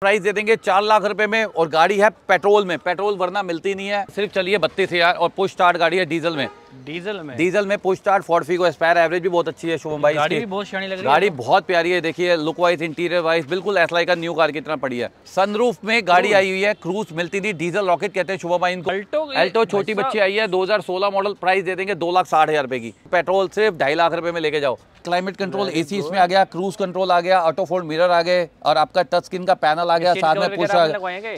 Price दे देंगे चार लाख रुपए में और गाड़ी है पेट्रोल में पेट्रोल वरना मिलती नहीं है सिर्फ चलिए बत्तीस हजार और पुश स्टार्ट गाड़ी है डीजल में डीजल में डीजल में पुश स्टार्ट फोर्फी को स्पायर एवरेज भी बहुत अच्छी है शुभम भाई गाड़ी भी बहुत शानी लग रही है गाड़ी तो। बहुत प्यारी है देखिए लुक वाइज इंटीरियर वाइज बिल्कुल एस का न्यू कार की तरह पड़ी है सनरूफ में गाड़ी आई हुई है क्रूज मिलती थी डीजल रॉकेट कहते हैं शुभम भाई इनको अल्टो अल्टो छोटी बच्ची आई है दो मॉडल प्राइस दे देंगे दो लाख साठ हजार रुपए की पेट्रोल सिर्फ ढाई लाख रुपए में लेके जाओ क्लाइमेट कंट्रोल एसी इसमें आ गया क्रूज कंट्रोल आ गया ऑटो फोल्ड मिरर आ गए और आपका टच स्क्रीन का पैनल आ गया साथ में पूछा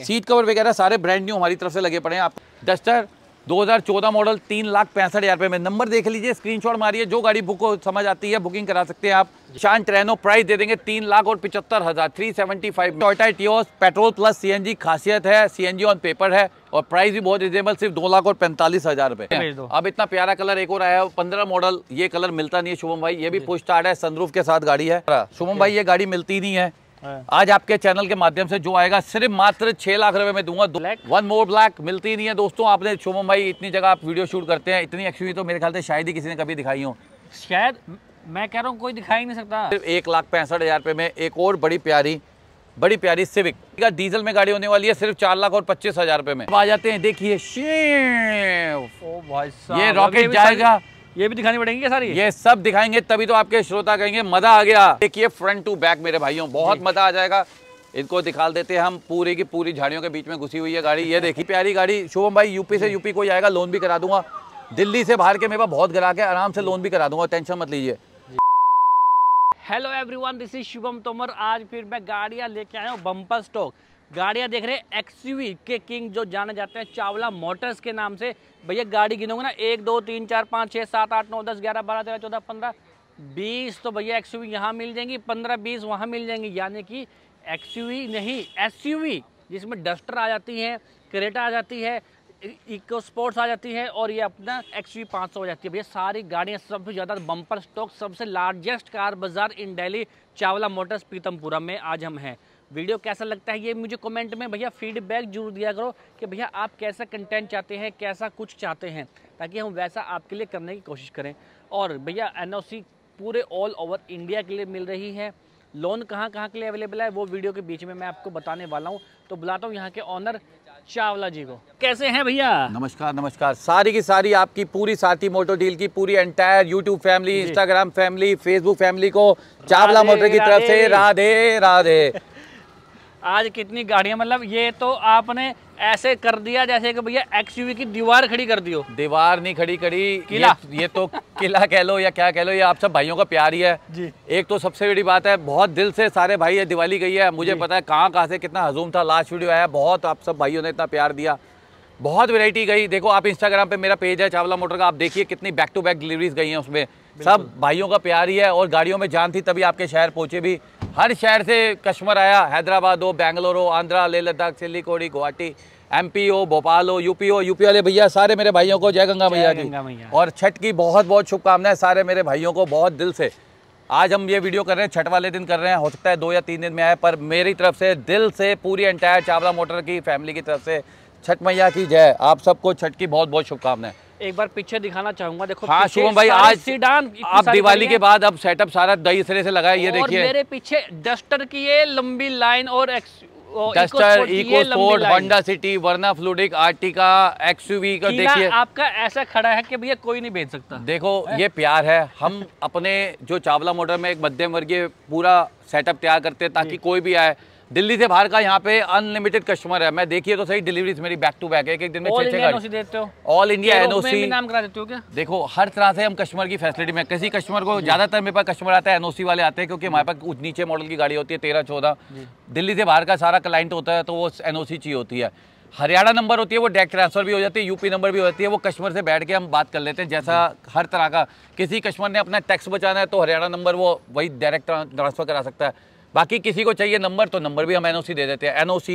सीट कवर वगैरह सारे ब्रांड न्यू हमारी तरफ से लगे पड़े हैं आप डस्टर 2014 मॉडल तीन लाख पैंसठ हज़ार रुपये में नंबर देख लीजिए स्क्रीनशॉट मारिए जो गाड़ी बुक हो समझ आती है बुकिंग करा सकते हैं आप शान ट्रेनो प्राइस दे देंगे तीन लाख और पिचहत्तर हज़ार थ्री सेवेंटी फाइव टोटा टियोस पेट्रोल प्लस सीएनजी खासियत है सीएनजी ऑन पेपर है और प्राइस भी बहुत रिजनेबल सिर्फ दो लाख और पैंतालीस हज़ार रुपये अब इतना प्यारा कलर एक और आया है पंद्रह मॉडल ये कलर मिलता नहीं है शुभम भाई ये भी पूछताछ है सनरूफ के साथ गाड़ी है शुभम भाई ये गाड़ी मिलती नहीं है हाँ। आज आपके चैनल के माध्यम से जो आएगा सिर्फ मात्र छह लाख रुपए में दूंगा दो वन मोर ब्लैक मिलती नहीं है दोस्तों आपने शुभम भाई इतनी जगह आप वीडियो शूट करते हैं इतनी एक्सपी तो मेरे ख्याल से शायद ही किसी ने कभी दिखाई हो शायद मैं कह रहा हूँ कोई दिखाई नहीं सकता सिर्फ एक लाख पैंसठ हज़ार रुपये में एक और बड़ी प्यारी बड़ी प्यारी सिविक का डीजल में गाड़ी होने वाली है सिर्फ चार लाख और पच्चीस हजार रुपए में आ जाते हैं देखिए ये रॉकेट जाएगा ये भी दिखानी पड़ेंगी क्या सारी ये सब दिखाएंगे तभी तो आपके श्रोता कहेंगे मजा आ गया देखिए फ्रंट टू बैक मेरे भाइयों बहुत मजा आ जाएगा इनको दिखा देते हैं हम पूरी की पूरी झाड़ियों के बीच में घुसी हुई है गाड़ी ये देखिए प्यारी गाड़ी शुभम भाई यूपी से यूपी कोई आएगा लोन भी करा दूंगा दिल्ली से बाहर के मेरे पास बहुत ग्राहक है आराम से लोन भी करा दूंगा टेंशन मत लीजिए hello everyone this is Shubham Tomar आज फिर मैं गाड़ियां लेके आया हूँ बम्पर स्टॉक गाड़ियाँ देख रहे हैं एक्सयूवी के किंग जो जाने जाते हैं चावला मोटर्स के नाम से भैया गाड़ी गिनोगे ना एक दो तीन चार पाँच छः सात आठ नौ दस ग्यारह बारह तेरह चौदह पंद्रह बीस तो भैया एक्सयूवी यहाँ मिल जाएंगी पंद्रह बीस वहाँ मिल जाएंगी यानी कि एक्सयूवी नहीं एसयूवी जिसमें डस्टर आ जाती है करेटा आ जाती है इको स्पोर्ट्स आ जाती है और ये अपना एक्स वी पाँच सौ हो जाती है भैया सारी गाड़ियाँ सबसे ज़्यादा बम्पर स्टॉक सबसे लार्जेस्ट कार बाज़ार इन डेली चावला मोटर्स पीतमपुरा में आज हम हैं वीडियो कैसा लगता है ये मुझे कमेंट में भैया फीडबैक जरूर दिया करो कि भैया आप कैसा कंटेंट चाहते हैं कैसा कुछ चाहते हैं ताकि हम वैसा आपके लिए करने की कोशिश करें और भैया एन पूरे ऑल ओवर इंडिया के लिए मिल रही है लोन कहाँ कहाँ के लिए अवेलेबल है वो वीडियो के बीच में मैं आपको बताने वाला हूँ तो बुलाता हूँ यहाँ के ऑनर चावला जी को कैसे हैं भैया नमस्कार नमस्कार सारी की सारी आपकी पूरी साथी मोटो डील की पूरी entire YouTube family Instagram family Facebook family को चावला मोटर की तरफ से राधे राधे आज कितनी गाड़ियां मतलब ये तो आपने ऐसे कर दिया जैसे कि भैया एक्सयूवी की दीवार खड़ी कर दियो दीवार नहीं खड़ी करी किला ये, ये तो किला कह लो या क्या कह लो ये आप सब भाइयों का प्यार ही है जी एक तो सबसे बड़ी बात है बहुत दिल से सारे भाई ये दिवाली गई है मुझे पता है कहाँ कहाँ से कितना हजूम था लास्ट वीडियो आया बहुत आप सब भाइयों ने इतना प्यार दिया बहुत वेरायटी गई देखो आप इंस्टाग्राम पे मेरा पेज है चावला मोटर का आप देखिए कितनी बैक टू बैक डिलीवरीज गई हैं उसमें सब भाइयों का प्यार ही है और गाड़ियों में जान थी तभी आपके शहर पहुंचे भी हर शहर से कस्टमर आया हैदराबाद हो बैंगलोर हो आंध्रा लेह लद्दाख कोड़ी गुवाहाटी एमपी हो भोपाल हो यूपी हो यूपी वाले भैया सारे मेरे भाइयों को जय गंगा भैया की और छठ की बहुत बहुत शुभकामनाएं सारे मेरे भाइयों को बहुत दिल से आज हम ये वीडियो कर रहे हैं छठ वाले दिन कर रहे हैं हो सकता है दो या तीन दिन में आए पर मेरी तरफ से दिल से पूरी एंटायर चावला मोटर की फैमिली की तरफ से छठ मैया की जय आप सबको छठ की बहुत बहुत शुभकामनाएं एक बार पीछे दिखाना चाहूंगा देखो हाँ शुभम भाई आज सीडान आप दिवाली के बाद अब सेटअप सारा दही सरे से लगा ये देखिए मेरे पीछे डस्टर की ये लंबी लाइन और X Duster EcoSport Honda City Verna Fluidic Ertiga XUV का देखिए आपका ऐसा खड़ा है कि भैया कोई नहीं बेच सकता देखो ये प्यार है हम अपने जो चावला मोटर में एक मध्यम वर्गीय पूरा सेटअप तैयार करते हैं ताकि कोई भी आए दिल्ली से बाहर का यहाँ पे अनलिमिटेड कस्टमर है मैं देखिए तो सही डिलीवरीज मेरी बैक टू बैक है एक एक दिन में छह देते हो ऑल इंडिया एनओसी नाम करा देते हो क्या देखो हर तरह से हम कस्टमर की फैसिलिटी में किसी कस्टमर को ज्यादातर मेरे पास कस्टमर आता है एनओसी वाले आते हैं क्योंकि हमारे पास नीचे मॉडल की गाड़ी होती है तेरह चौदह दिल्ली से बाहर का सारा क्लाइंट होता है तो वो एनओसी चाहिए होती है हरियाणा नंबर होती है वो डायरेक्ट ट्रांसफर भी हो जाती है यूपी नंबर भी हो जाती है वो कस्टमर से बैठ के हम बात कर लेते हैं जैसा हर तरह का किसी कस्टमर ने अपना टैक्स बचाना है तो हरियाणा नंबर वो वही डायरेक्ट ट्रांसफर करा सकता है बाकी किसी को चाहिए नंबर तो नंबर भी हम एनओसी दे देते हैं एनओसी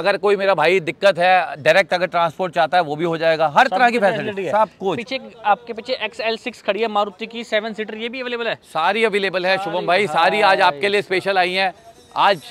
अगर कोई मेरा भाई दिक्कत है डायरेक्ट अगर ट्रांसपोर्ट चाहता है वो भी हो जाएगा हर तरह की फैसिलिटी सब कुछ पीछे आपके पीछे एक्स एल सिक्स खड़ी है मारुति की सेवन सीटर ये भी अवेलेबल है सारी अवेलेबल है शुभम भाई हाँ, सारी आज आपके लिए स्पेशल आई है आज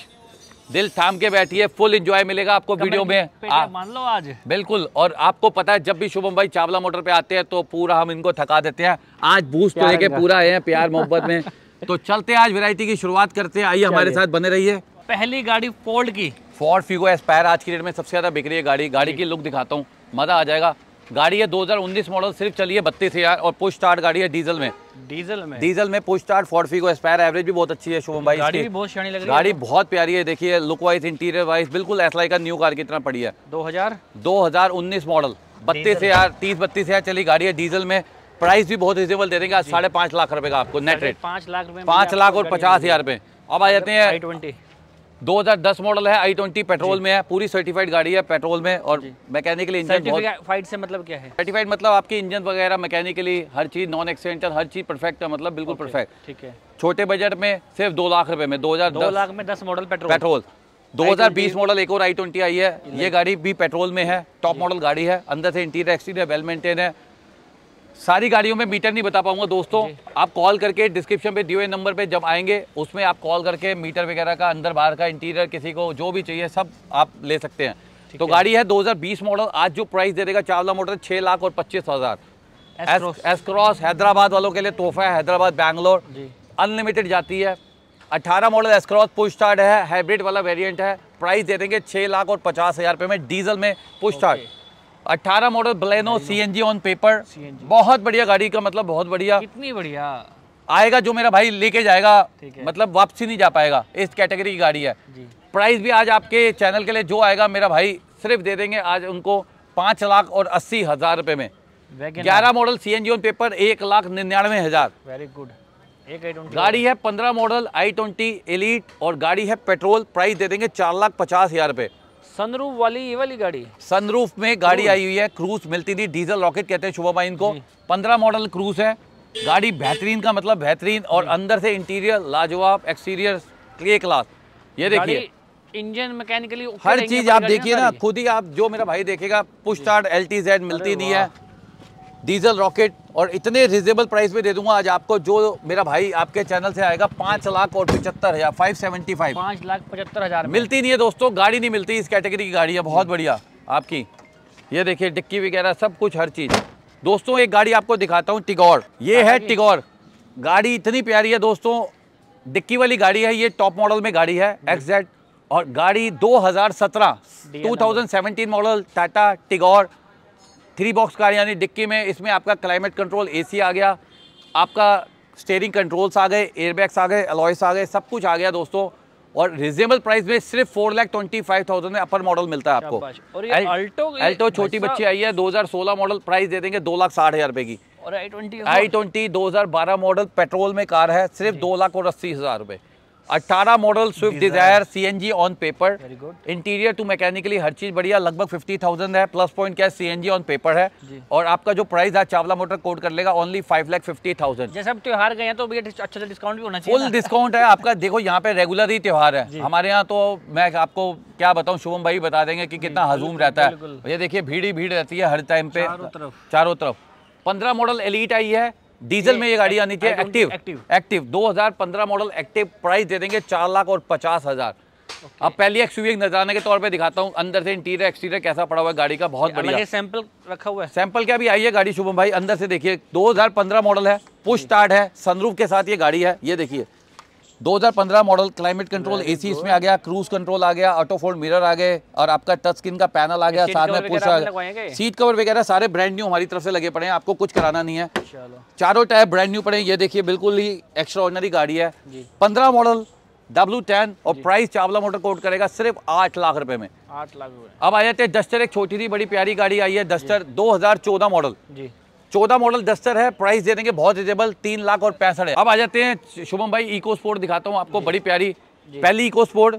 दिल थाम के बैठी है फुल इंजॉय मिलेगा आपको वीडियो में मान लो आज बिल्कुल और आपको पता है जब भी शुभम भाई चावला मोटर पे आते हैं तो पूरा हम इनको थका देते हैं आज बूस्ट तो लेके पूरा आए हैं प्यार मोहब्बत में तो चलते आज वेरायटी की शुरुआत करते हैं आइए हमारे साथ बने रही पहली गाड़ी फोल्ड की फोर्ड फीगो एस्पायर आज की डेट में सबसे ज़्यादा बिक रही है गाड़ी गाड़ी की लुक दिखाता हूँ मज़ा आ जाएगा गाड़ी है 2019 मॉडल सिर्फ चली है बत्तीस हज़ार और पुश स्टार्ट गाड़ी है डीजल में डीजल में डीजल में push start Ford Figo Aspire average भी बहुत अच्छी है शुभम भाई गाड़ी भी बहुत शानी लग रही है गाड़ी तो। बहुत प्यारी है देखिए लुक वाइज इंटीरियर वाइज बिल्कुल एस का न्यू कार की तरह पड़ी है दो हजार मॉडल बत्तीस हज़ार तीस बत्तीस हज़ार चली गाड़ी है डीजल में प्राइस भी बहुत रिजनेबल दे देंगे साढ़े पाँच लाख रुपए का आपको नेट रेट पाँच लाख रुपए पाँच लाख और पचास हज़ार रुपये अब आ जाते हैं आई ट्वेंटी दो हज़ार दस मॉडल है आई ट्वेंटी पेट्रोल में है पूरी सर्टिफाइड गाड़ी है पेट्रोल में और मैकेनिकली इंजन सर्टिफाइड से मतलब क्या है सर्टिफाइड मतलब आपकी इंजन वगैरह मैकेनिकली हर चीज़ नॉन एक्सीडेंटल हर चीज़ परफेक्ट है मतलब बिल्कुल परफेक्ट ठीक है छोटे बजट में सिर्फ दो लाख रुपए में दो हज़ार लाख में दस मॉडल पेट्रोल पेट्रोल 2020 मॉडल एक और आई ट्वेंटी आई है ये गाड़ी भी पेट्रोल में है टॉप मॉडल गाड़ी है अंदर से इंटीरियर एक्सटीरियर वेल मेंटेन है सारी गाड़ियों में मीटर नहीं बता पाऊंगा दोस्तों आप कॉल करके डिस्क्रिप्शन पे दिए हुए नंबर पे जब आएंगे उसमें आप कॉल करके मीटर वगैरह का अंदर बाहर का इंटीरियर किसी को जो भी चाहिए सब आप ले सकते हैं तो है। गाड़ी है 2020 मॉडल आज जो प्राइस दे देगा चावला मोटर छः लाख और पच्चीस हज़ार एसक्रॉस हैदराबाद वालों के लिए तोहफा हैदराबाद बैंगलोर अनलिमिटेड जाती है अट्ठारह मॉडल एसक्रॉस पुस्टार्ड है हाइब्रिड वाला वेरियंट है प्राइस दे देंगे छः लाख और पचास हज़ार रुपये में डीजल में push start 18 model Baleno CNG on paper बहुत बढ़िया गाड़ी का मतलब बहुत बढ़िया कितनी बढ़िया आएगा जो मेरा भाई लेके जाएगा मतलब वापसी नहीं जा पाएगा इस कैटेगरी की गाड़ी है प्राइस भी आज आपके चैनल के लिए जो आएगा मेरा भाई सिर्फ दे देंगे आज उनको पांच लाख और अस्सी हजार रुपए में ग्यारह model C N on paper एक लाख निन्यानवे हजार वेरी गुड गाड़ी है पंद्रह मॉडल आई ट्वेंटी एलिट और गाड़ी है पेट्रोल प्राइस दे देंगे चार लाख पचास हजार रुपए सनरूफ वाली ये वाली गाड़ी सनरूफ में गाड़ी आई हुई है क्रूज मिलती थी डीजल रॉकेट कहते हैं शुभा भाई इनको पंद्रह मॉडल क्रूज है गाड़ी बेहतरीन का मतलब बेहतरीन और अंदर से इंटीरियर लाजवाब एक्सटीरियर क्ले क्लास ये देखिए इंजन मैकेनिकली हर चीज आप देखिए ना खुद ही आप जो मेरा भाई देखेगा एल टी जेड मिलती नहीं है डीजल रॉकेट और इतने रिजनेबल प्राइस में दे दूंगा आज आपको जो मेरा भाई आपके चैनल से आएगा पाँच लाख और पचहत्तर हज़ार फाइव सेवेंटी फाइव पाँच लाख पचहत्तर हज़ार मिलती नहीं है दोस्तों गाड़ी नहीं मिलती इस कैटेगरी की गाड़ी है बहुत बढ़िया आपकी ये देखिए डिक्की वगैरह सब कुछ हर चीज़ दोस्तों एक गाड़ी आपको दिखाता हूँ टिगौर ये हाँ है टिगौर गाड़ी इतनी प्यारी है दोस्तों डिक्की वाली गाड़ी है ये टॉप मॉडल में गाड़ी है एक्सजेड और गाड़ी 2017 2017 model Tata Tigor three box car यानी डिक्की में इसमें आपका क्लाइमेट कंट्रोल एसी आ गया आपका स्टेयरिंग कंट्रोल्स आ गए एयरबैग्स आ गए अलॉयस आ गए सब कुछ आ गया दोस्तों और रिजनेबल प्राइस में सिर्फ four lakh twenty five thousand में अपर मॉडल मिलता है आपको और ये अल्टो अल्टो छोटी बच्ची आई है 2016 मॉडल प्राइस दे देंगे दो लाख साठ हजार रुपए की और आई ट्वेंटी आई ट्वेंटी दो मॉडल पेट्रोल में कार है सिर्फ दो लाख और अस्सी हजार रुपए 18 model Swift Dzire CNG on paper interior to mechanically हर चीज बढ़िया लगभग 50,000 है प्लस पॉइंट क्या सीएनजी ऑन पेपर है और आपका जो प्राइस है चावला मोटर कोड कर लेगा only five lakh fifty thousand जैसे त्यौहार त्योहार गए तो भैया अच्छा सा डिस्काउंट भी होना चाहिए फुल डिस्काउंट है आपका देखो यहाँ पे रेगुलर ही त्योहार है हमारे यहाँ तो मैं आपको क्या बताऊँ शुभम भाई बता देंगे की कितना हजूम रहता है भैया देखिए भीड़ ही भीड़ रहती है हर टाइम पे चारों तरफ पंद्रह मॉडल एलिट आई है डीजल में ये गाड़ी आनी चाहिए active active active 2015 model active price दे देंगे चार लाख और पचास हज़ार अब पहले एक्सयूवी नजराने के तौर पे दिखाता हूँ अंदर से इंटीरियर एक्सटीरियर कैसा पड़ा हुआ है गाड़ी का बहुत बढ़िया सैंपल रखा हुआ है सैंपल क्या भी आई है गाड़ी शुभम भाई अंदर से देखिए 2015 मॉडल है पुश स्टार्ट है सनरूफ के साथ ये गाड़ी है ये देखिए 2015 मॉडल क्लाइमेट कंट्रोल एसी इसमें आ गया क्रूज कंट्रोल आ गया ऑटो मिरर आ गए और आपका टच स्क्रीन का पैनल आ गया साथ में गया सीट कवर वगैरह सारे ब्रांड न्यू हमारी तरफ से लगे पड़े हैं आपको कुछ कराना नहीं है चारों टायर ब्रांड न्यू पड़े ये देखिए बिल्कुल ही एक्स्ट्रा ऑर्डनरी गाड़ी है पंद्रह मॉडल डब्लू टेन और प्राइस चावला मोटर कोट करेगा सिर्फ आठ लाख रुपए में आठ लाख अब आ जाते हैं डस्टर एक छोटी थी बड़ी प्यारी गाड़ी आई है डस्टर दो मॉडल जी चौदह मॉडल डस्टर है प्राइस दे देंगे बहुत रिजेबल तीन लाख और पैंसठ है अब आ जाते हैं शुभम भाई इको स्पोर्ट दिखाता हूँ आपको बड़ी प्यारी पहली इको स्पोर्ट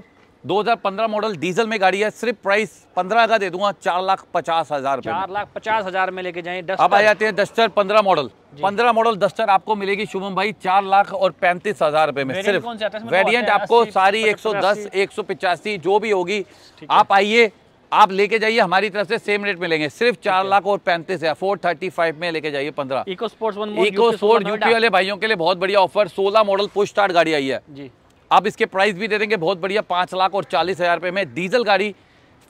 2015 मॉडल डीजल में गाड़ी है सिर्फ प्राइस 15 का दे दूंगा चार लाख पचास हजार चार लाख पचास हजार में लेके जाए अब आ जाते हैं डस्टर 15 मॉडल 15 मॉडल डस्टर आपको मिलेगी शुभम भाई चार लाख और पैंतीस हजार रुपए में सिर्फ वेरियंट तो आपको सारी 110 सौ जो भी होगी आप आइए आप लेके जाइए हमारी तरफ से सेम रेट मिलेंगे सिर्फ चार लाख और पैंतीस हजार फोर थर्टी फाइव में लेके जाइए पंद्रह eco sports one eco sport UP वाले भाइयों के लिए बहुत बढ़िया ऑफर सोलह मॉडल पुश स्टार्ट गाड़ी आई है जी आप इसके प्राइस भी दे देंगे बहुत बढ़िया पांच लाख और चालीस हज़ार रुपये में डीजल गाड़ी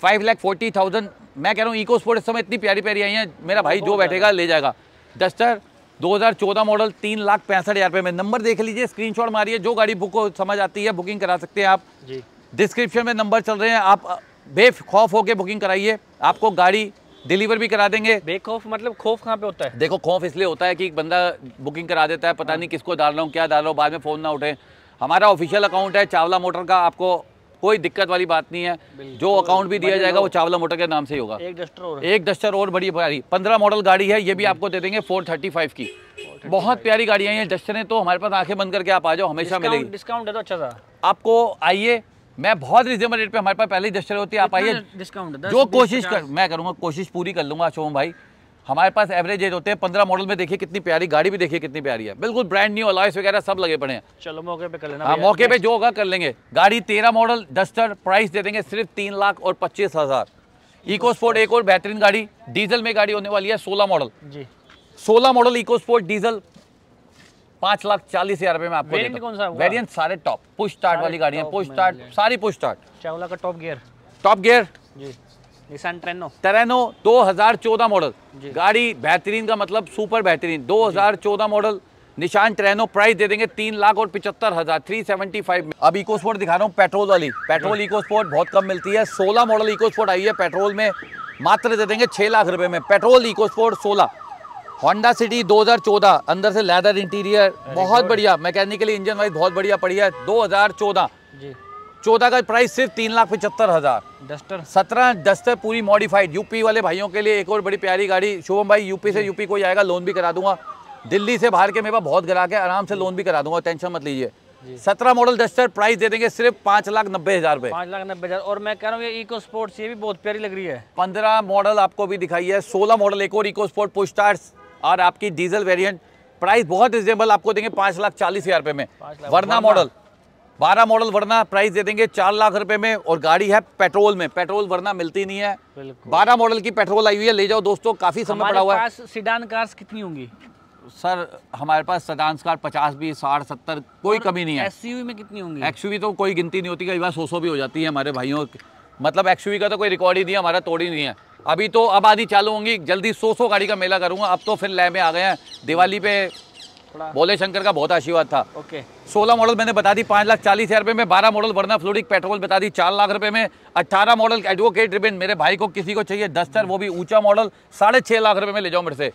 फाइव लाख फोर्टी थाउजेंड मैं कह रहा हूँ इको स्पोर्ट इस समय इतनी प्यारी प्यारी आई है मेरा भाई जो बैठेगा ले जाएगा डस्टर 2014 मॉडल तीन लाख पैंसठ हज़ार रुपये में नंबर देख लीजिए स्क्रीनशॉट मारिए जो गाड़ी बुक समझ आती है बुकिंग करा सकते हैं आप जी डिस्क्रिप्शन में नंबर चल रहे हैं आप बेखौफ होके बुकिंग कराइए आपको गाड़ी डिलीवर भी करा देंगे बेखौफ मतलब खौफ कहाँ पे होता है देखो खौफ इसलिए होता है कि एक बंदा बुकिंग करा देता है पता नहीं किसको डाल रहा हूँ क्या डाल रहा हूँ बाद में फ़ोन ना उठे हमारा ऑफिशियल अकाउंट है चावला मोटर का आपको कोई दिक्कत वाली बात नहीं है जो अकाउंट भी दिया जाएगा वो चावला मोटर के नाम से ही होगा एक डस्टर और एक डस्टर और बड़ी प्यारी पंद्रह मॉडल गाड़ी है ये भी हम्म। आपको दे देंगे फोर थर्टी फाइव की बहुत प्यारी गाड़ियाँ हैं डस्टर है तो हमारे पास आंखें बंद करके आप आ जाओ हमेशा मिलेगी डिस्काउंट है तो अच्छा सा आपको आइए मैं बहुत रीजनेबल रेट पे हमारे पास पहले ही दस होती है आप आइए डिस्काउंट जो कोशिश कर मैं करूँगा कोशिश पूरी कर लूँगा शोम भाई हमारे पास एवरेज रेट होते हैं पंद्रह मॉडल में देखिए कितनी प्यारी गाड़ी भी देखिए कितनी प्यारी है बिल्कुल ब्रांड न्यू अलॉयस वगैरह सब लगे पड़े हैं चलो मौके पे कर लेना हाँ मौके पे जो होगा कर लेंगे गाड़ी तेरह मॉडल डस्टर प्राइस दे देंगे सिर्फ तीन लाख और पच्चीस हज़ार इको स्पोर्ट एक और बेहतरीन गाड़ी डीजल में गाड़ी होने वाली है सोलह मॉडल जी सोलह मॉडल इको स्पोर्ट डीजल पांच लाख चालीस हजार रुपए में आपको वेरिएंट कौन सा वेरिएंट सारे टॉप पुश स्टार्ट वाली गाड़ियां पुश स्टार्ट सारी पुश स्टार्ट चावला का टॉप गियर टॉप गियर जी निसान ट्रेनो ट्रेनो 2014 मॉडल गाड़ी बेहतरीन का मतलब सुपर बेहतरीन 2014 मॉडल निशान ट्रेनो प्राइस दे देंगे तीन लाख और पिछहत्तर हजार थ्री सेवेंटी फाइव में अब इको स्पोर्ट दिखा रहा हूँ पेट्रोल वाली पेट्रोल इको स्पोर्ट बहुत कम मिलती है सोलह मॉडल इको स्पोर्ट आई है पेट्रोल में मात्र दे देंगे छह लाख रुपए में पेट्रोल इको स्पोर्ट सोलह होंडा सिटी 2014 अंदर से लेदर इंटीरियर बहुत बढ़िया मैकेनिकली इंजन वाइज बहुत बढ़िया पड़ी है 2014 जी चौदह का प्राइस सिर्फ तीन लाख पचहत्तर हज़ार डस्टर सत्रह डस्टर पूरी मॉडिफाइड यूपी वाले भाइयों के लिए एक और बड़ी प्यारी गाड़ी शुभम भाई यूपी से यूपी कोई आएगा लोन भी करा दूंगा दिल्ली से बाहर के मेरे बहुत ग्राहक है आराम से लोन भी करा दूंगा टेंशन मत लीजिए सत्रह मॉडल डस्टर प्राइस दे देंगे सिर्फ पाँच लाख नब्बे हज़ार रुपए पांच लाख नब्बे हज़ार और मैं कह रहा हूँ इको स्पोर्ट्स ये भी बहुत प्यारी लग रही है पंद्रह मॉडल आपको भी दिखाई है सोलह मॉडल एक और इको स्पोर्ट पुस्टार्स और आपकी डीजल वेरिएंट प्राइस बहुत रिजनेबल आपको देंगे पाँच लाख चालीस हज़ार रुपये में वरना मॉडल बारह मॉडल वरना प्राइस दे देंगे चार लाख रुपए में और गाड़ी है पेट्रोल में पेट्रोल वरना मिलती नहीं है बारह मॉडल की पेट्रोल आई हुई है ले जाओ दोस्तों काफी समय पड़ा हुआ है सिडान कार्स कितनी होंगी सर हमारे पास सदांस कार पचास भी साठ सत्तर कोई कमी नहीं है एस में कितनी होंगी एक्सयूवी तो कोई गिनती नहीं होती कई बार सौ सौ भी हो जाती है हमारे भाइयों मतलब एक्सयूवी का तो कोई रिकॉर्ड ही नहीं है हमारा तोड़ ही नहीं है अभी तो आबादी चालू होंगी जल्दी सौ सौ गाड़ी का मेला करूंगा अब तो फिर लय में आ गए हैं दिवाली पे भोले शंकर का बहुत आशीर्वाद था ओके सोलह मॉडल मैंने बता दी पाँच लाख चालीस हज़ार रुपये में बारह मॉडल वरना फ्लोरिक पेट्रोल बता दी चार लाख रुपये में अट्ठारह मॉडल एडवोकेट रिबेन मेरे भाई को किसी को चाहिए दस्तर वो भी ऊंचा मॉडल साढ़े छः लाख रुपये में ले जाओ मेरे से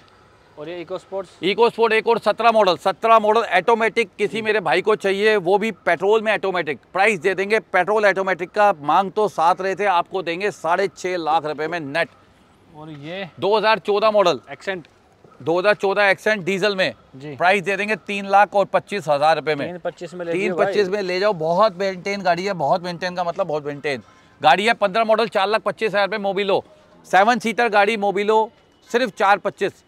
और ये इको स्पोर्ट्स इको स्पोर्ट एक और सत्रह मॉडल सत्रह मॉडल ऑटोमेटिक किसी मेरे भाई को चाहिए वो भी पेट्रोल में ऑटोमेटिक प्राइस दे देंगे पेट्रोल ऑटोमेटिक का मांग तो साथ रहे थे आपको देंगे साढ़े छः लाख रुपए में नेट और ये 2014 मॉडल एक्सेंट 2014 एक्सेंट डीजल में प्राइस दे देंगे तीन लाख और पच्चीस हजार रुपए में पच्चीस में तीन पच्चीस में ले जाओ बहुत मेनटेन गाड़ी है बहुत मेनटेन का मतलब बहुत मेनटेन गाड़ी है पंद्रह मॉडल चार लाख पच्चीस हजार रुपये मोबिलो सेवन सीटर गाड़ी मोबिलो सिर्फ चार पच्चीस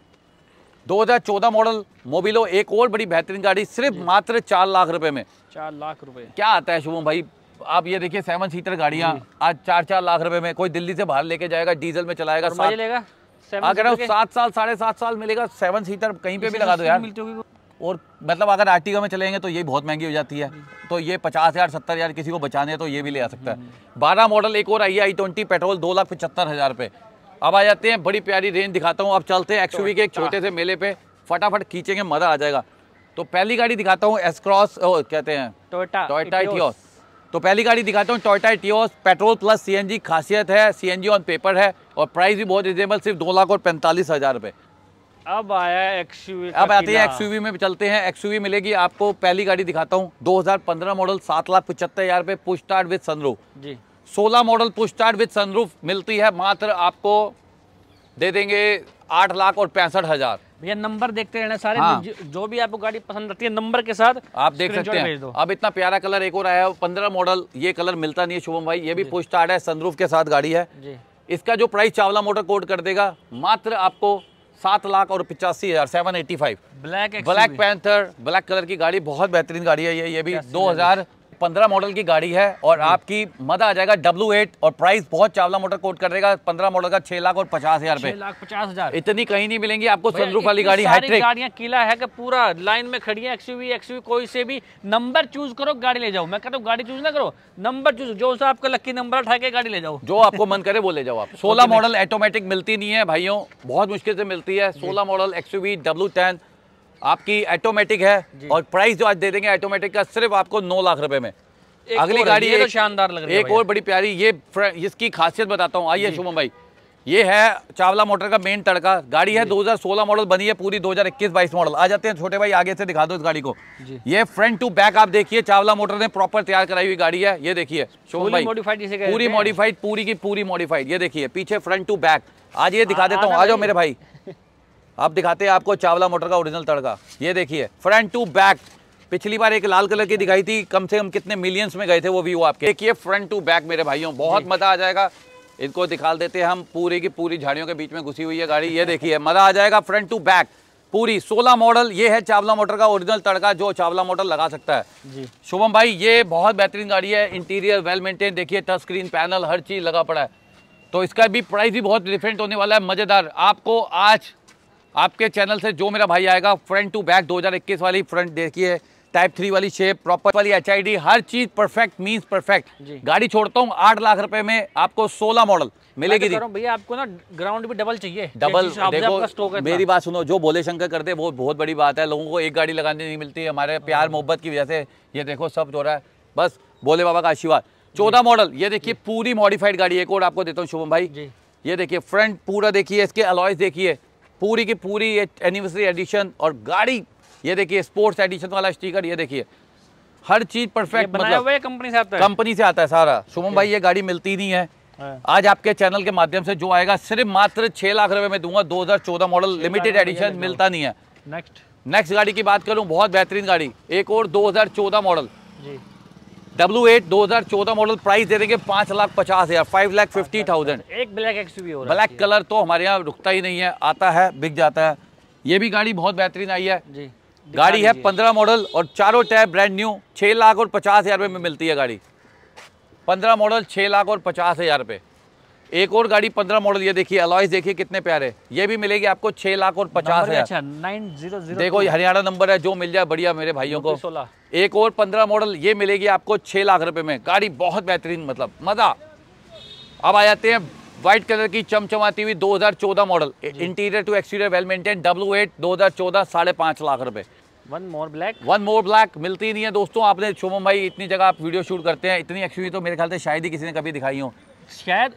2014 मॉडल मोबिलो एक और बड़ी बेहतरीन गाड़ी सिर्फ मात्र चार लाख रुपए में चार लाख रुपए क्या आता है शुभम भाई आप ये देखिए सेवन सीटर गाड़ियाँ आज चार चार लाख रुपए में कोई दिल्ली से बाहर लेके जाएगा डीजल में चलाएगा अगर सात साल साढ़े सात साल मिलेगा सेवन सीटर कहीं पे भी लगा दो यार और मतलब अगर आर्टिका में चलेंगे तो ये बहुत महंगी हो जाती है तो ये पचास हज़ार सत्तर हज़ार किसी को बचाने तो ये भी ले आ सकता है बारह मॉडल एक और आई है आई ट्वेंटी पेट्रोल दो लाख पचहत्तर हज़ार रुपये अब आ जाते हैं बड़ी प्यारी रेंज दिखाता हूँ अब चलते हैं एक्सयूवी तो के एक हाँ। छोटे से मेले पे फटाफट खींचेंगे मज़ा आ जाएगा तो पहली गाड़ी दिखाता हूँ एसक्रॉस कहते हैं टोयटा टोयटा टियोस तो पहली गाड़ी दिखाता हूँ Toyota Etios petrol plus CNG खासियत है सीएनजी ऑन पेपर है और प्राइस भी बहुत रिजनेबल सिर्फ दो लाख और पैंतालीस हज़ार रुपये अब आया एक्सयूवी अब आते हैं एक्सयूवी में चलते हैं एक्सयूवी मिलेगी आपको पहली गाड़ी दिखाता हूँ पंद्रह मॉडल सात लाख पचहत्तर हज़ार रुपये पुस्टार्ट विद सनरो जी 16 model push start with sunroof मिलती है मात्र आपको दे देंगे आठ लाख और पैंसठ हजार भैया नंबर देखते रहना सारे हाँ। जो भी आपको गाड़ी पसंद आती है नंबर के साथ आप देख सकते हैं अब इतना प्यारा कलर एक और आया है पंद्रह मॉडल ये कलर मिलता नहीं है शुभम भाई ये भी पुश स्टार्ट है सनरूफ के साथ गाड़ी है इसका जो प्राइस चावला मोटर कोड कर देगा मात्र आपको सात लाख और पिचासी हजार seven eighty five black black panther black colour की गाड़ी बहुत बेहतरीन गाड़ी है ये ये भी दो हजार पंद्रह मॉडल की गाड़ी है और आपकी मजा आ जाएगा डब्ल्यू एट और प्राइस बहुत चावला मोटर कोट कर देगा पंद्रह मॉडल का छह लाख और पचास हजार पे लाख पचास हजार इतनी कहीं नहीं मिलेंगी आपको सनरूफ वाली गाड़ी है गाड़ियाँ किला है कि पूरा लाइन में खड़ी है एक्सयूवी एक्सयूवी कोई से भी नंबर चूज करो गाड़ी ले जाओ मैं कहता हूँ गाड़ी चूज ना करो नंबर चूज जो सा आपका लक्की नंबर उठा के गाड़ी ले जाओ जो आपको मन करे वो ले जाओ आप सोलह मॉडल ऑटोमेटिक मिलती नहीं है भाइयों बहुत मुश्किल से मिलती है सोलह मॉडल एक्सयूवी डब्ल्यू आपकी ऑटोमेटिक है और प्राइस जो आज दे देंगे ऑटोमेटिक का सिर्फ आपको नौ लाख रुपए में अगली गाड़ी है तो शानदार लग रही है एक और बड़ी प्यारी ये इसकी खासियत बताता हूँ आइए शुभम भाई ये है चावला मोटर का मेन तड़का गाड़ी है 2016 मॉडल बनी है पूरी 2021-22 मॉडल आ जाते हैं छोटे भाई आगे से दिखा दो इस गाड़ी को ये फ्रंट टू बैक आप देखिए चावला मोटर ने प्रॉपर तैयार कराई हुई गाड़ी है ये देखिए पूरी मॉडिफाइड पूरी की पूरी मॉडिफाइड ये देखिए पीछे फ्रंट टू बैक आज ये दिखा देता हूँ आ जाओ मेरे भाई आप दिखाते हैं आपको चावला मोटर का ओरिजिनल तड़का ये देखिए फ्रंट टू बैक पिछली बार एक लाल कलर की दिखाई थी कम से कम कितने मिलियंस में गए थे वो व्यू आपके देखिए फ्रंट टू बैक मेरे भाइयों बहुत मज़ा आ जाएगा इनको दिखा देते हैं हम पूरी की पूरी झाड़ियों के बीच में घुसी हुई है गाड़ी ये देखिए मज़ा आ जाएगा फ्रंट टू बैक पूरी 16 मॉडल ये है चावला मोटर का ओरिजिनल तड़का जो चावला मोटर लगा सकता है जी शुभम भाई ये बहुत बेहतरीन गाड़ी है इंटीरियर वेल मेंटेन देखिए टच स्क्रीन पैनल हर चीज़ लगा पड़ा है तो इसका भी प्राइस भी बहुत डिफरेंट होने वाला है मज़ेदार आपको आज आपके चैनल से जो मेरा भाई आएगा फ्रंट टू बैक 2021 वाली फ्रंट देखिए टाइप थ्री वाली शेप प्रॉपर वाली एच हर चीज परफेक्ट मीन परफेक्ट गाड़ी छोड़ता हूँ आठ लाख रुपए में आपको सोलह मॉडल मिलेगी तो जी भैया आपको ना ग्राउंड भी डबल चाहिए डबल देखो मेरी बात सुनो जो भोले शंकर करते वो बहुत बड़ी बात है लोगों को एक गाड़ी लगाने नहीं मिलती हमारे प्यार हाँ। मोहब्बत की वजह से ये देखो सब हो रहा है बस भोले बाबा का आशीर्वाद चौदह मॉडल ये देखिए पूरी मॉडिफाइड गाड़ी एक और आपको देता हूँ शुभम भाई ये देखिए फ्रंट पूरा देखिए इसके अलॉयस देखिए पूरी की पूरी ये एनिवर्सरी एडिशन और गाड़ी ये देखिए स्पोर्ट्स एडिशन वाला स्टीकर ये देखिए हर चीज परफेक्ट मतलब कंपनी से आता है कंपनी से आता है सारा सुमन भाई ये गाड़ी मिलती नहीं है हाँ। आज आपके चैनल के माध्यम से जो आएगा सिर्फ मात्र छह लाख रुपए में दूंगा 2014 मॉडल लिमिटेड एडिशन मिलता नहीं है नेक्स्ट नेक्स्ट गाड़ी की बात करूं बहुत बेहतरीन गाड़ी एक और 2014 मॉडल जी डब्ल्यू एट दो हजार चौदह मॉडल प्राइस दे देंगे पांच लाख पचास हज़ार फाइव लाख फिफ्टी थाउजेंड एक ब्लैक एक्स हो ब्लैक कलर तो हमारे यहाँ रुकता ही नहीं है आता है बिक जाता है ये भी गाड़ी बहुत बेहतरीन आई है जी गाड़ी है पंद्रह मॉडल और चारों टैब ब्रांड न्यू छह लाख और पचास हज़ार रुपये में मिलती है गाड़ी पंद्रह मॉडल छह लाख और पचास हज़ार रुपये एक और गाड़ी पंद्रह मॉडल ये देखिए अलॉयस देखिए कितने प्यारे ये भी मिलेगी आपको छह लाख और पचास हजार अच्छा, देखो हरियाणा नंबर है जो मिल जाए बढ़िया मेरे भाइयों को सोलह एक और पंद्रह मॉडल ये मिलेगी आपको छह लाख रुपए में गाड़ी बहुत बेहतरीन मतलब मजा अब आ जाते हैं व्हाइट कलर की चमचमाती हुई दो model interior to exterior well maintain W eight दो हजार चौदह साढ़े पांच लाख रुपए one more black one more black मिलती नहीं है दोस्तों आपने शुभम भाई इतनी जगह आप वीडियो शूट करते हैं इतनी एक्सटीरियर तो मेरे ख्याल से शायद ही किसी ने कभी दिखाई हो शायद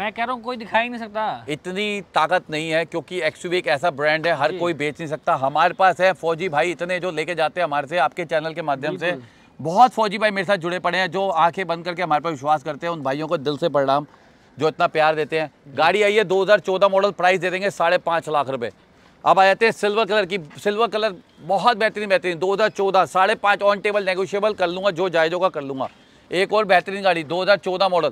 मैं कह रहा हूँ कोई दिखाई नहीं सकता इतनी ताकत नहीं है क्योंकि एक्सयूवी एक ऐसा ब्रांड है हर कोई बेच नहीं सकता हमारे पास है फौजी भाई इतने जो लेके जाते हैं हमारे से आपके चैनल के माध्यम से बहुत फौजी भाई मेरे साथ जुड़े पड़े हैं जो आंखें बंद करके हमारे पर विश्वास करते हैं उन भाइयों को दिल से परिणाम जो इतना प्यार देते हैं गाड़ी आई है दो मॉडल प्राइस दे देंगे साढ़े पाँच लाख रुपये अब आ जाते हैं सिल्वर कलर की सिल्वर कलर बहुत बेहतरीन बेहतरीन दो हज़ार चौदह साढ़े पाँच ऑन टेबल नेगोशियबल कर लूँगा जो जायजों का कर लूँगा एक और बेहतरीन गाड़ी 2014 मॉडल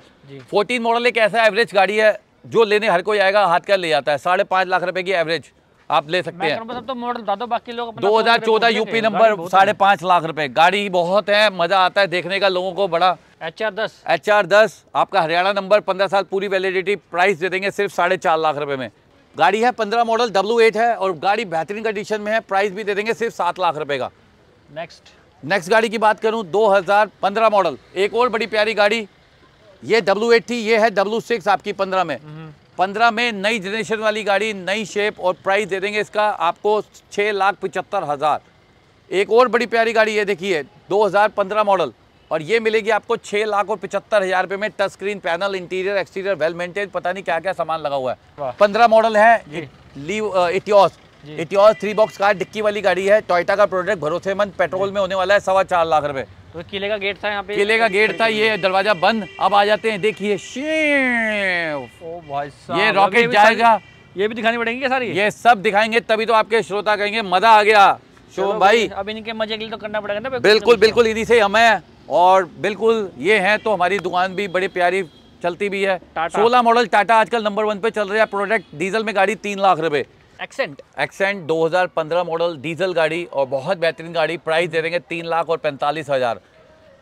14 मॉडल एक ऐसा एवरेज गाड़ी है जो लेने हर कोई आएगा हाथ का ले जाता है साढ़े पाँच लाख रुपए की एवरेज आप ले सकते हैं मॉडल तो दो हजार चौदह यूपी नंबर साढ़े पाँच लाख रुपए गाड़ी बहुत है मजा आता है देखने का लोगों को बड़ा एच आर दस एच आर दस आपका हरियाणा नंबर पंद्रह साल पूरी वैलिडिटी प्राइस दे देंगे सिर्फ साढ़े चार लाख रुपए में गाड़ी है पंद्रह मॉडल डब्ल्यू एट है और गाड़ी बेहतरीन कंडीशन में है प्राइस भी दे देंगे सिर्फ सात लाख रुपए का नेक्स्ट नेक्स्ट गाड़ी की बात करूं 2015 मॉडल एक और बड़ी प्यारी गाड़ी ये डब्ल्यू एट ये है डब्ल्यू सिक्स आपकी पंद्रह में 15 हम्म। में नई जनरेशन वाली गाड़ी नई शेप और प्राइस दे देंगे इसका आपको छः लाख पचहत्तर हज़ार एक और बड़ी प्यारी गाड़ी ये देखिए 2015 मॉडल और ये मिलेगी आपको छः लाख और पचहत्तर हज़ार रुपये में touch screen panel interior exterior well maintain पता नहीं क्या क्या सामान लगा हुआ है पंद्रह मॉडल है Liva Etios Etios three box car डिक्की वाली गाड़ी है टोयटा का प्रोडक्ट भरोसेमंद पेट्रोल में होने वाला है सवा चार लाख रुपए तो किले का गेट था यहाँ पे किले का गेट था ये दरवाजा बंद अब आ जाते हैं देखिए ये रॉकेट जाएगा ये भी दिखानी पड़ेगी सारी ये सब दिखाएंगे तभी तो आपके श्रोता कहेंगे मजा आ गया शोभम भाई अब इनके मजे के लिए तो करना पड़ेगा ना बिल्कुल बिल्कुल इन्हीं से हमें और बिल्कुल ये है तो हमारी दुकान भी बड़ी प्यारी चलती भी है सोलह मॉडल टाटा आजकल नंबर वन पे चल रहा है प्रोडक्ट डीजल में गाड़ी तीन लाख रुपए एक्सेंट एक्सेंट 2015 मॉडल डीजल गाड़ी और बहुत बेहतरीन गाड़ी प्राइस दे देंगे तीन लाख और पैंतालीस हज़ार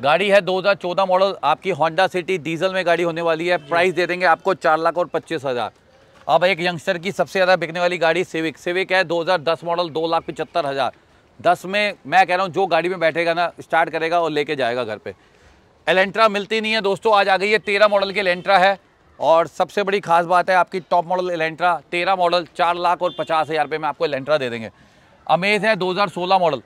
गाड़ी है 2014 मॉडल आपकी होंडा सिटी डीजल में गाड़ी होने वाली है प्राइस दे देंगे आपको चार लाख और पच्चीस हज़ार अब एक यंगस्टर की सबसे ज़्यादा बिकने वाली गाड़ी सिविक सिविक है 2010 मॉडल दो लाख पचहत्तर हज़ार दस में मैं कह रहा हूँ जो गाड़ी में बैठेगा ना स्टार्ट करेगा और लेके जाएगा घर पर एलेंट्रा मिलती नहीं है दोस्तों आज आ गई है तेरह मॉडल की एलेंट्रा है और सबसे बड़ी खास बात है आपकी टॉप मॉडल एलेंट्रा तेरह मॉडल चार लाख और पचास हज़ार रुपये में आपको एलेंट्रा दे देंगे अमेज है 2016 model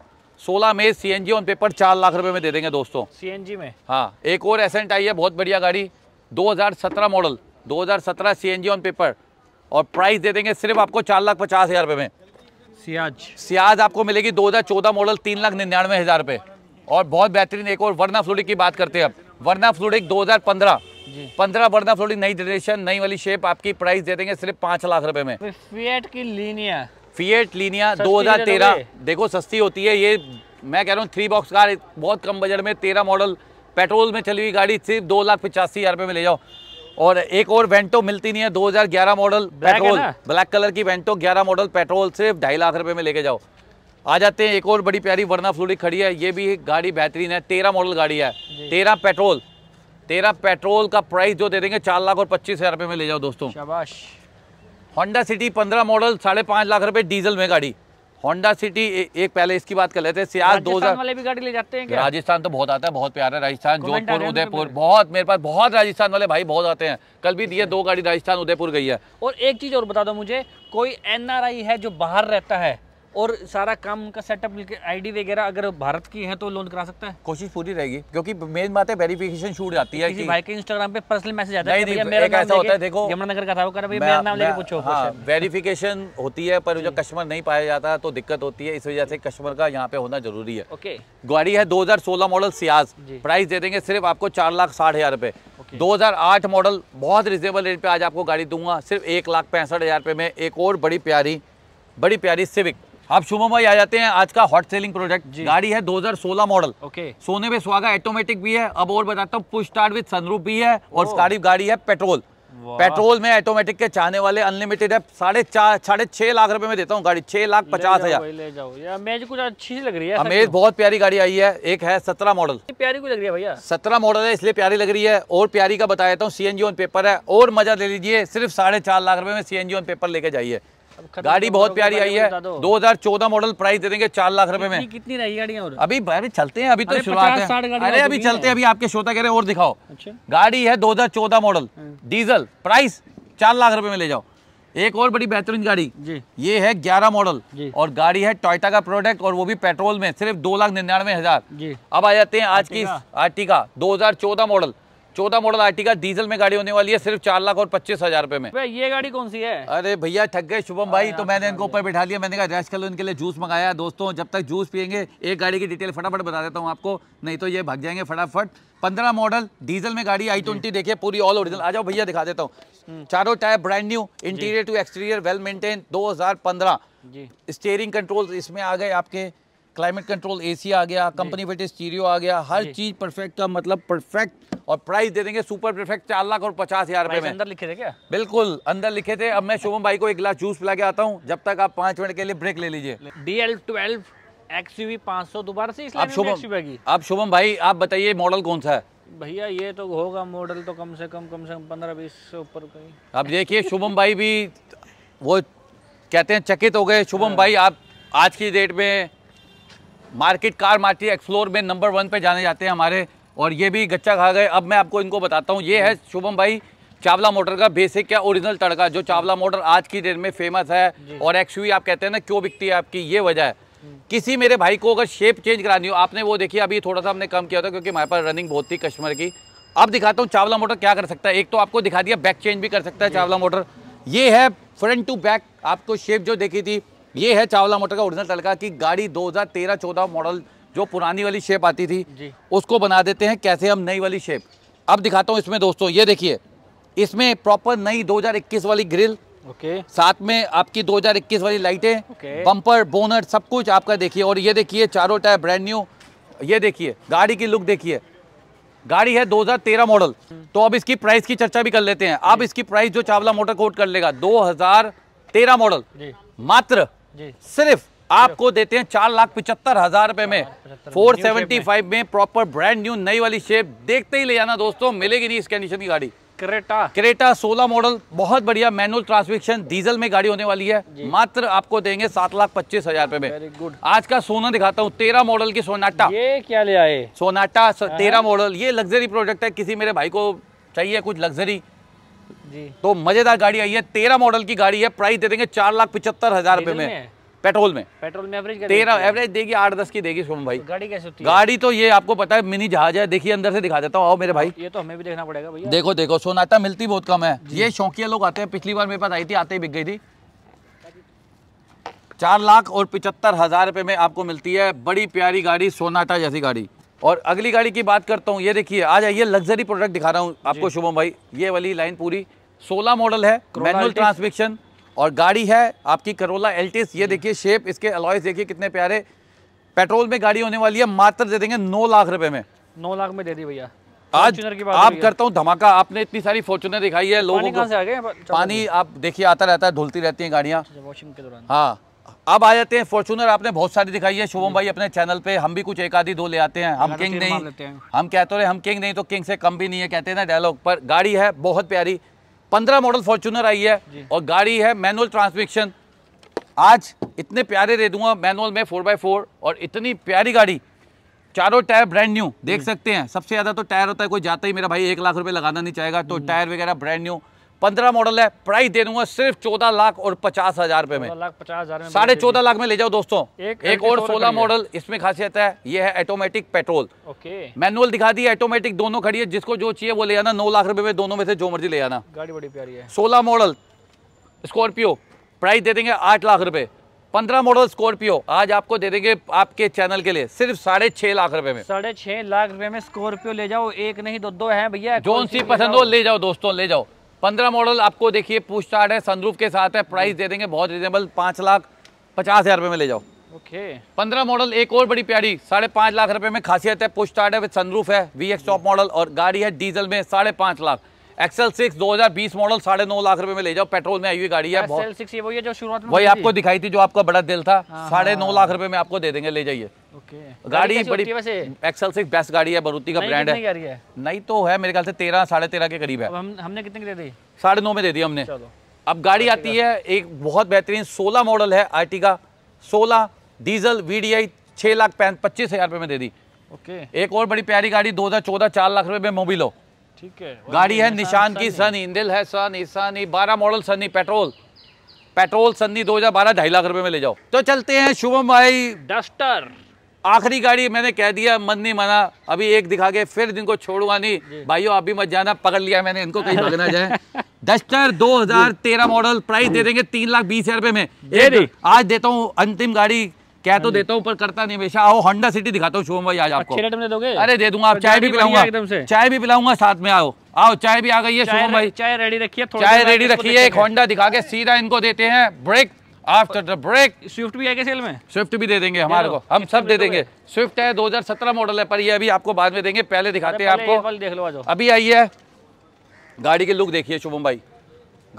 16 Amaze C N G on paper चार लाख रुपए में दे देंगे दोस्तों सी एन जी में हाँ एक और एसेंट आई है बहुत बढ़िया गाड़ी 2017 model 2017 C N G on paper और प्राइस दे देंगे सिर्फ आपको चार लाख पचास हज़ार रुपये में सियाज सियाज आपको मिलेगी 2014 मॉडल तीन लाख निन्यानवे हज़ार रुपये और बहुत बेहतरीन एक और वर्ना फ्लूडिक की बात करते हैं अब वर्ना फ्लूडिक 2015 पंद्रह बर्दा फ्लोटिंग नई जनरेशन नई वाली शेप आपकी प्राइस दे देंगे सिर्फ पांच लाख रुपए में फीएट की लीनिया फीएट लीनिया 2013 देखो सस्ती होती है ये मैं कह रहा हूँ थ्री बॉक्स कार बहुत कम बजट में तेरह मॉडल पेट्रोल में चली हुई गाड़ी सिर्फ दो लाख पचासी हज़ार रुपए में ले जाओ और एक और वेंटो मिलती नहीं है 2011 मॉडल पेट्रोल ब्लैक कलर की वेंटो 11 मॉडल पेट्रोल सिर्फ ढाई लाख रुपए में लेके जाओ आ जाते हैं एक और बड़ी प्यारी वर्ना फ्लोरी खड़ी है ये भी गाड़ी बेहतरीन है तेरह मॉडल गाड़ी है तेरह पेट्रोल तेरा पेट्रोल का प्राइस जो दे देंगे चार लाख और पच्चीस हज़ार रुपये में ले जाओ दोस्तों शाबाश होंडा सिटी पंद्रह मॉडल साढ़े पाँच लाख रुपए डीजल में गाड़ी होंडा सिटी एक पहले इसकी बात कर लेते हैं दो हजार वाले भी गाड़ी ले जाते हैं राजस्थान तो बहुत आता है बहुत प्यारा राजस्थान जोधपुर उदयपुर बहुत मेरे पास बहुत राजस्थान वाले भाई बहुत आते हैं कल भी दिए दो गाड़ी राजस्थान उदयपुर गई है और एक चीज और बता दो मुझे कोई एन है जो बाहर रहता है और सारा काम उनका सेटअप आईडी वगैरह अगर भारत की है तो लोन करा सकता है कोशिश पूरी रहेगी क्योंकि मेन बात है वेरिफिकेशन छूट जाती है किसी भाई के इंस्टाग्राम पे पर्सनल मैसेज आता है भैया मेरा नाम होता है देखो यमुनानगर का था वो कर रहा मेरा नाम लेके पूछो वेरिफिकेशन हाँ, होती है पर जो कस्टमर नहीं पाया जाता तो दिक्कत होती है इस वजह से कस्टमर का यहाँ पे होना जरूरी है ओके गाड़ी है 2016 मॉडल सियाज प्राइस दे देंगे सिर्फ आपको चार लाख साठ हजार रुपए 2008 मॉडल बहुत रिजनेबल रेट पे आज आपको गाड़ी दूंगा सिर्फ एक लाख पैंसठ हजार रुपए में एक और बड़ी प्यारी बड़ी प्यारी सिविक आप शुभम भाई आ जाते हैं आज का हॉट सेलिंग प्रोजेक्ट गाड़ी है 2016 मॉडल ओके सोने पे स्वागत ऑटोमेटिक भी है अब और बताता हूँ पुश स्टार्ट विद सनरूफ भी है और गाड़ी oh। गाड़ी है पेट्रोल पेट्रोल में ऑटोमेटिक के चाहने वाले अनलिमिटेड है साढ़े चार साढ़े छह लाख रुपए में देता हूँ गाड़ी छह लाख पचास हजार कुछ अच्छी लग रही है अमेज बहुत प्यारी गाड़ी आई है एक है सत्रह मॉडल प्यारी लग रही है भैया सत्रह मॉडल है इसलिए प्यारी लग रही है और प्यारी का बता देता हूँ सी ऑन पेपर है और मजा ले लीजिए सिर्फ साढ़े चार लाख रुपए में सी ऑन पेपर लेके जाइए गाड़ी बहुत प्यारी आई है 2014 मॉडल प्राइस दे देंगे चार लाख रुपए में कितनी रही गाड़ियाँ अभी अभी चलते हैं अभी तो शुरुआत है अरे अभी चलते हैं अभी आपके श्रोता कह रहे हैं और दिखाओ अच्छा। गाड़ी है 2014 मॉडल डीजल प्राइस चार लाख रुपए में ले जाओ एक और बड़ी बेहतरीन गाड़ी जी ये है ग्यारह मॉडल और गाड़ी है टोयटा का प्रोडक्ट और वो भी पेट्रोल में सिर्फ दो लाख निन्यानवे हजार अब आ जाते हैं आज की आर्टिका 2014 मॉडल चौदह मॉडल आर्टिका डीजल में गाड़ी होने वाली है सिर्फ चार लाख और पच्चीस हजार रुपए में ये गाड़ी कौन सी है अरे भैया थक गए शुभम भाई तो मैंने इनको ऊपर बिठा लिया मैंने कहा रेस्ट कर लो इनके लिए जूस मंगाया दोस्तों जब तक जूस पियेंगे एक गाड़ी की डिटेल फटाफट बता देता हूँ आपको नहीं तो ये भाग जाएंगे फटाफट पंद्रह मॉडल डीजल में गाड़ी आई ट्वेंटी देखिए पूरी ऑल ओरिजिनल आ जाओ भैया दिखा देता हूँ हम्म। चारों tyre brand new interior to exterior well maintain दो हजार पंद्रह स्टेयरिंग कंट्रोल इसमें आ गए आपके क्लाइमेट कंट्रोल एसी आ गया कंपनी वेटेज स्टीरियो आ गया हर चीज़ परफेक्ट का मतलब परफेक्ट और प्राइस दे देंगे सुपर परफेक्ट चार लाख और पचास हजार रुपए में अंदर लिखे थे क्या बिल्कुल अंदर लिखे थे अब मैं शुभम भाई को एक गिलास जूस पिला के आता हूँ जब तक आप पांच मिनट के लिए ब्रेक ले लीजिए D L twelve X U सौ दोबारा से आप शुभम आप शुभम भाई आप बताइए मॉडल कौन सा है भैया ये तो होगा मॉडल तो कम से कम कम से कम पंद्रह बीस से ऊपर कहीं देखिए शुभम भाई भी वो कहते हैं चकित हो गए शुभम हाँ। भाई आप आज की डेट में मार्केट कार मार्केट एक्सप्लोर में नंबर वन पे जाने जाते हैं हमारे और ये भी गच्चा खा गए अब मैं आपको इनको बताता हूँ ये है शुभम भाई चावला मोटर का बेसिक क्या ओरिजिनल तड़का जो चावला मोटर आज की डेट में फेमस है और एक्सवी आप कहते हैं ना क्यों बिकती है आपकी ये वजह है किसी मेरे भाई को अगर शेप चेंज करानी हो आपने वो देखी अभी थोड़ा सा हमने कम किया था क्योंकि हमारे पास रनिंग बहुत थी कस्टमर की अब दिखाता हूँ चावला मोटर क्या कर सकता है एक तो आपको दिखा दिया बैक चेंज भी कर सकता है चावला मोटर ये है फ्रंट टू बैक आपको शेप जो देखी थी ये है चावला मोटर का ओरिजिनल तड़का कि गाड़ी 2013-14 मॉडल जो पुरानी वाली शेप आती थी उसको बना देते हैं कैसे हम नई वाली शेप अब दिखाता हूँ इसमें दोस्तों ये देखिए इसमें प्रॉपर नई 2021 वाली ग्रिल ओके साथ में आपकी 2021 वाली लाइटें बम्पर बोनर सब कुछ आपका देखिए और ये देखिए चारों टायर ब्रांड न्यू ये देखिए गाड़ी की लुक देखिए गाड़ी है 2013 मॉडल तो अब इसकी प्राइस की चर्चा भी कर लेते हैं अब इसकी प्राइस जो चावला मोटर कोट कर लेगा 2013 मॉडल मात्र सिर्फ आपको देते हैं चार लाख पिछहत्तर हजार रुपए में फोर सेवेंटी फाइव में प्रॉपर ब्रांड न्यू नई वाली शेप देखते ही ले जाना दोस्तों मिलेगी नहीं इस कंडीशन की गाड़ी क्रेटा क्रेटा सोलह मॉडल बहुत बढ़िया मैनुअल ट्रांसमिशन डीजल में गाड़ी होने वाली है मात्र आपको देंगे सात लाख पच्चीस हजार रुपए में गुड आज का सोना दिखाता हूँ तेरह मॉडल की सोनाटा ये क्या ले आए सोनाटा हाँ। तेरह मॉडल ये लग्जरी प्रोडक्ट है किसी मेरे भाई को चाहिए कुछ लग्जरी जी तो मजेदार गाड़ी आई है तेरह मॉडल की गाड़ी है प्राइस दे देंगे चार लाख पिछहत्तर हजार रुपए में पेट्रोल में पेट्रोल में एवरेज तेरह एवरेज देगी आठ दस की देगी सोम भाई तो गाड़ी कैसे होती है गाड़ी तो ये आपको पता है मिनी जहाज है देखिए अंदर से दिखा देता हूँ आओ मेरे भाई ये तो हमें भी देखना पड़ेगा भैया देखो देखो सोनाटा मिलती बहुत कम है ये शौकिया लोग आते हैं पिछली बार मेरे पास आई थी आते ही बिक गई थी चार लाख और पिचहत्तर हजार रुपए में आपको मिलती है बड़ी प्यारी गाड़ी सोनाटा जैसी गाड़ी और अगली गाड़ी की बात करता हूँ ये देखिए आ जाइए लग्जरी प्रोडक्ट दिखा रहा हूँ आपको शुभम भाई ये वाली लाइन पूरी सोलह मॉडल है मैनुअल ट्रांसमिशन और गाड़ी है आपकी करोला एल्टिस ये देखिए शेप इसके अलॉयस देखिए कितने प्यारे पेट्रोल में गाड़ी होने वाली है मात्र दे देंगे नौ लाख रुपए में नौ लाख में दे दी भैया आज की बात आप करता हूँ धमाका आपने इतनी सारी फॉर्चुनर दिखाई है लोगों को पानी आप देखिए आता रहता है धुलती रहती है गाड़ियाँ अच्छा, हाँ अब आ जाते हैं फॉर्चूनर आपने बहुत सारी दिखाई है शुभम भाई अपने चैनल पे हम भी कुछ एक आधी दो ले आते हैं हम किंग तो नहीं हम कहते रहे हम किंग नहीं तो किंग से कम भी नहीं है कहते ना डायलॉग पर गाड़ी है बहुत प्यारी पंद्रह मॉडल फॉर्चूनर आई है और गाड़ी है मैनुअल ट्रांसमिक्शन आज इतने प्यारे दे दूंगा मैनुअल में फोर बाय फोर और इतनी प्यारी गाड़ी चारों टायर ब्रांड न्यू देख सकते हैं सबसे ज़्यादा तो टायर होता है कोई जाता ही मेरा भाई एक लाख रुपए लगाना नहीं चाहेगा तो हम्म। टायर वगैरह ब्रांड न्यू पंद्रह मॉडल है प्राइस दे दूंगा सिर्फ चौदह लाख और पचास हजार रुपए में लाख पचास हजार साढ़े चौदह लाख में ले जाओ दोस्तों एक, एक और सोलह मॉडल इसमें खासियत है ये है ऑटोमेटिक पेट्रोल ओके मैनुअल दिखा दी ऑटोमेटिक दोनों खड़ी है जिसको जो चाहिए वो ले आना नौ लाख रुपए में दोनों में से जो मर्जी ले आना गाड़ी बड़ी प्यारी है सोलह मॉडल स्कॉर्पियो प्राइस दे देंगे आठ लाख रुपए पंद्रह मॉडल स्कॉर्पियो आज आपको दे देंगे आपके चैनल के लिए सिर्फ साढ़े छह लाख रुपए में साढ़े छह लाख रुपए में स्कॉर्पियो ले जाओ एक नहीं तो दो दो है भैया जो सी पसंद हो ले जाओ दोस्तों ले जाओ पंद्रह मॉडल आपको देखिए पूछताछ है सनरूफ के साथ है प्राइस दे देंगे बहुत रिजनेबल पाँच लाख पचास हज़ार रुपये में ले जाओ ओके पंद्रह मॉडल एक और बड़ी प्यारी साढ़े पाँच लाख रुपए में खासियत है पुष्टार्ट है विद सनरूफ है वी एक्स टॉप मॉडल और गाड़ी है डीजल में साढ़े पाँच लाख एक्सएल सिक्स दो हजार बीस मॉडल साढ़े नौ लाख रुपए में ले जाओ पेट्रोल में आई हुई गाड़ी है एक्सएल सिक्स ये वही है जो शुरुआत में वही आपको दिखाई थी जो आपका बड़ा दिल था हाँ, साढ़े नौ हाँ। लाख रुपए में आपको दे देंगे ले जाइए गाड़ी बड़ी एक्सएल सिक्स बेस्ट गाड़ी है बरूती का ब्रांड है नहीं तो है मेरे ख्याल से तेरह साढ़े तेरह के करीब है हमने कितने की दे दी साढ़े नौ में दे दी हमने अब गाड़ी आती है एक बहुत बेहतरीन सोलह मॉडल है आई का सोलह डीजल वी डी आई छः लाख पच्चीस हज़ार रुपए में दे दी ओके एक और बड़ी प्यारी गाड़ी 2014 चार लाख रुपए में मोबिलो ठीक है गाड़ी है निशान की सन इंदिल है सन ईसान बारह model Sunny petrol petrol Sunny दो हज़ार बारह ढाई लाख रुपए में ले जाओ तो चलते हैं शुभम भाई डस्टर आखिरी गाड़ी मैंने कह दिया मन नहीं माना अभी एक दिखा के फिर जिनको छोड़ूंगा नहीं भाइयों आप भी मत जाना पकड़ लिया मैंने इनको कहीं भगना जाए डस्टर 2013 मॉडल प्राइस दे देंगे तीन लाख बीस हजार रुपए में दे आज देता हूँ अंतिम गाड़ी क्या तो हाँ देता हूँ पर करता नहीं हमेशा आओ होंडा सिटी दिखाता हूँ शुभम भाई आज आपको अच्छे रेट में दोगे अरे दे दूंगा आप चाय भी पिलाऊंगा एकदम से चाय भी पिलाऊंगा साथ में आओ आओ चाय भी आ गई है शुभम भाई चाय रेडी रखिए चाय रेडी रखिए एक होंडा दिखा के सीधा इनको देते हैं break after the break Swift भी आएगा सेल में स्विफ्ट भी दे देंगे हमारे को हम सब दे देंगे स्विफ्ट है 2017 मॉडल है पर ये अभी आपको बाद में देंगे पहले दिखाते हैं आपको देख लो अभी आई है गाड़ी के लुक देखिए शुभम भाई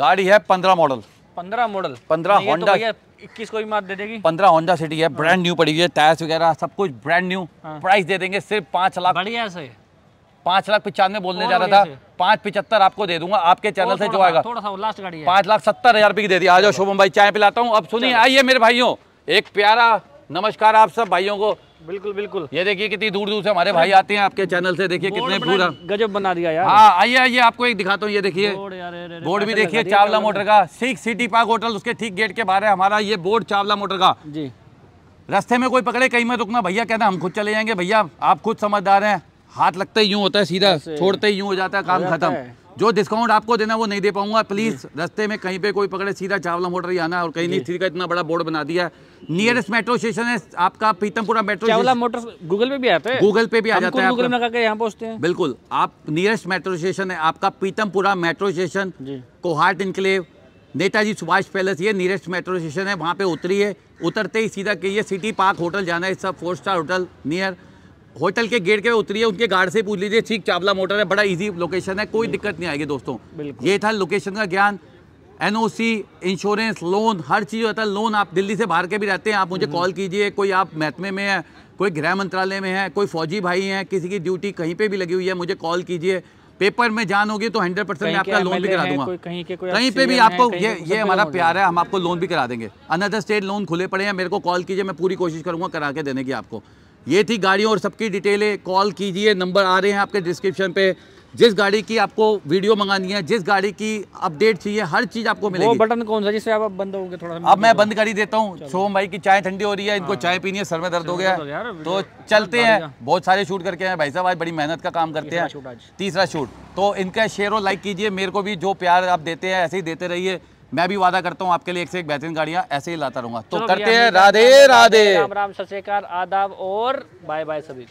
गाड़ी है पंद्रह मॉडल पंद्रह मॉडल पंद्रह होंडा इक्कीस को भी मात दे देगी पंद्रह होंडा सिटी है ब्रांड न्यू पड़ी हुई है टायर्स वगैरह सब कुछ ब्रांड न्यू प्राइस दे देंगे सिर्फ पाँच लाख बढ़िया से पाँच लाख पचानवे बोलने जा रहा था पाँच पिछहत्तर आपको दे दूंगा आपके चैनल से जो आएगा थोड़ा सा लास्ट गाड़ी पाँच लाख सत्तर हजार की दे दी आ जाओ शुभम भाई चाय पिलाता हूँ अब सुनिए आइए मेरे भाइयों एक प्यारा नमस्कार आप सब भाइयों को बिल्कुल बिल्कुल ये देखिए कितनी दूर दूर से हमारे भाई आते हैं आपके चैनल से देखिए कितने पूरा गजब बना दिया यार हाँ आइए आइए आपको एक दिखाता हूँ ये देखिए बोर्ड भी अच्छा देखिए चावला अच्छा मोटर का सिख सिटी पार्क होटल उसके ठीक गेट के बाहर है हमारा ये बोर्ड चावला मोटर का जी रास्ते में कोई पकड़े कहीं में रुकना भैया कहना हम खुद चले जाएंगे भैया आप खुद समझदार हैं हाथ लगता ही यूं होता है सीधा छोड़ते ही यूं हो जाता है काम खत्म जो डिस्काउंट आपको देना वो नहीं दे पाऊंगा प्लीज़ हम्म। रस्ते में कहीं पे कोई पकड़े सीधा चावला मोटर ही आना और कहीं नहीं का इतना बड़ा बोर्ड बना दिया नियरेस्ट मेट्रो स्टेशन है आपका Pitampura metro Chawla motor Google पे भी आता है गूगल पे भी आ जाता है गूगल में यहाँ पहुंचते हैं बिल्कुल आप नियरेस्ट मेट्रो स्टेशन है आपका Pitampura metro station Kohat enclave Netaji Subhash palace ये नियरेस्ट मेट्रो स्टेशन है वहाँ पे उतरी है उतरते ही सीधा कहिए सिटी पार्क होटल जाना है सब four star hotel near hotel के गेट के उतरिए उनके गार्ड से पूछ लीजिए ठीक चावला मोटर है बड़ा इजी लोकेशन है कोई दिक्कत नहीं आएगी दोस्तों ये था लोकेशन का ज्ञान एनओसी इंश्योरेंस लोन हर चीज़ होता है लोन आप दिल्ली से बाहर के भी रहते हैं आप मुझे कॉल कीजिए कोई आप महत्मे में है कोई गृह मंत्रालय में है कोई फौजी भाई है किसी की ड्यूटी कहीं पे भी लगी हुई है मुझे कॉल कीजिए पेपर में जान होगी तो हंड्रेड परसेंट मैं आपका लोन भी करा दूंगा कोई, कहीं, के कोई कहीं पे भी आपको ये ये हमारा प्यार है हम आपको लोन भी करा देंगे अनदर स्टेट लोन खुले पड़े हैं मेरे को कॉल कीजिए मैं पूरी कोशिश करूंगा करा के देने की आपको ये थी गाड़ियों और सबकी डिटेलें कॉल कीजिए नंबर आ रहे हैं आपके डिस्क्रिप्शन पे जिस गाड़ी की आपको वीडियो मंगानी है जिस गाड़ी की अपडेट चाहिए हर चीज आपको मिलेगी वो बटन कौन सा जिससे आप बंद हो गए थोड़ा अब मैं बंद कर ही देता हूँ सोम भाई की चाय ठंडी हो रही है इनको हाँ। चाय पीनी है सर में दर्द हो गया तो चलते हैं बहुत सारे शूट करके हैं भाई साहब आज बड़ी मेहनत का काम करते हैं तीसरा शूट तो इनका शेयर और लाइक कीजिए मेरे को भी जो प्यार आप देते हैं ऐसे ही देते रहिए मैं भी वादा करता हूँ आपके लिए एक से एक बेहतरीन गाड़ियाँ ऐसे ही लाता रहूँगा तो करते हैं राधे राधे राम राम सत आदाब और बाय बाय सभी